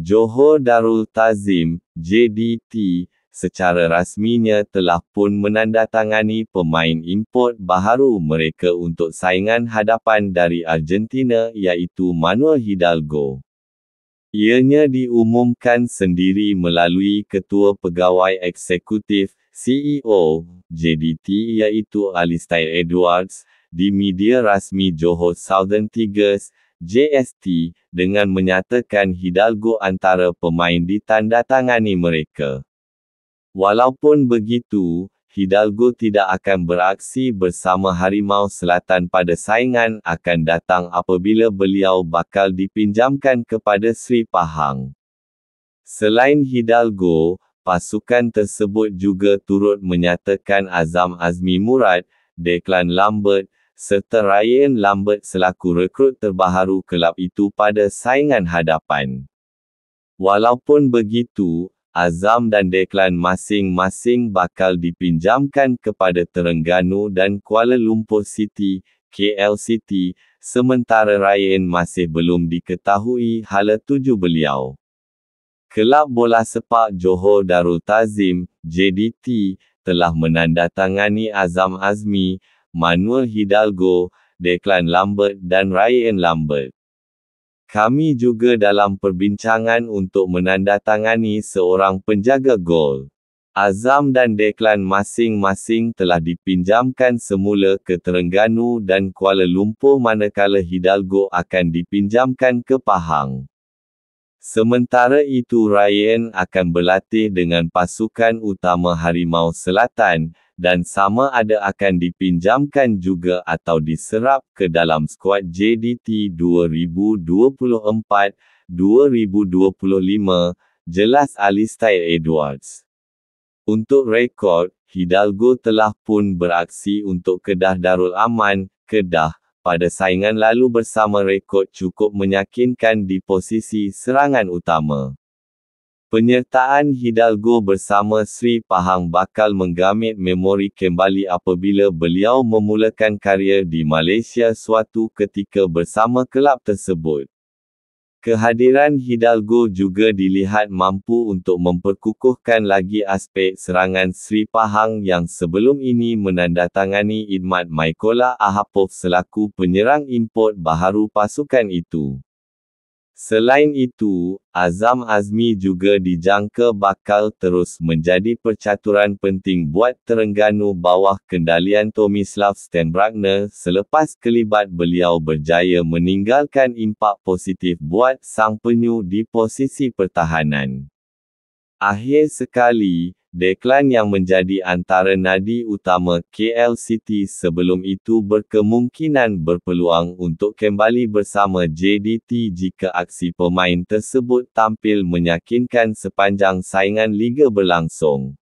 Johor Darul Tazim, JDT, secara rasminya telah pun menandatangani pemain import baharu mereka untuk saingan hadapan dari Argentina iaitu Manuel Hidalgo. Ianya diumumkan sendiri melalui Ketua Pegawai Eksekutif, CEO, JDT iaitu Alistair Edwards, di media rasmi Johor Southern Tigers, JST, dengan menyatakan Hidalgo antara pemain ditandatangani mereka. Walaupun begitu, Hidalgo tidak akan beraksi bersama Harimau Selatan pada saingan akan datang apabila beliau bakal dipinjamkan kepada Sri Pahang. Selain Hidalgo, pasukan tersebut juga turut menyatakan Azam Azmi Murad, Declan Lambert, serta Ryan Lambert selaku rekrut terbaru kelab itu pada saingan hadapan. Walaupun begitu, Azam dan Declan masing-masing bakal dipinjamkan kepada Terengganu dan Kuala Lumpur City, KL City, sementara Ryan masih belum diketahui hala tuju beliau. Kelab Bola Sepak Johor Darul Tazim, JDT, telah menandatangani Azam Azmi, Manuel Hidalgo, Declan Lambert dan Ryan Lambert. Kami juga dalam perbincangan untuk menandatangani seorang penjaga gol. Azam dan Declan masing-masing telah dipinjamkan semula ke Terengganu dan Kuala Lumpur manakala Hidalgo akan dipinjamkan ke Pahang. Sementara itu Ryan akan berlatih dengan pasukan utama Harimau Selatan dan sama ada akan dipinjamkan juga atau diserap ke dalam skuad JDT 2024-2025, jelas Alistair Edwards. Untuk rekod, Hidalgo telah pun beraksi untuk Kedah Darul Aman, Kedah, pada saingan lalu bersama rekod cukup menyakinkan di posisi serangan utama. Penyertaan Hidalgo bersama Sri Pahang bakal menggamit memori kembali apabila beliau memulakan karier di Malaysia suatu ketika bersama kelab tersebut. Kehadiran Hidalgo juga dilihat mampu untuk memperkukuhkan lagi aspek serangan Sri Pahang yang sebelum ini menandatangani Idmat Maikola Ahapov selaku penyerang import baharu pasukan itu. Selain itu, Azam Azmi juga dijangka bakal terus menjadi percaturan penting buat Terengganu bawah kendalian Tomislav Stenbrakner selepas kelibat beliau berjaya meninggalkan impak positif buat sang penyu di posisi pertahanan. Akhir sekali, Declan yang menjadi antara nadi utama KL City sebelum itu berkemungkinan berpeluang untuk kembali bersama JDT jika aksi pemain tersebut tampil meyakinkan sepanjang saingan liga berlangsung.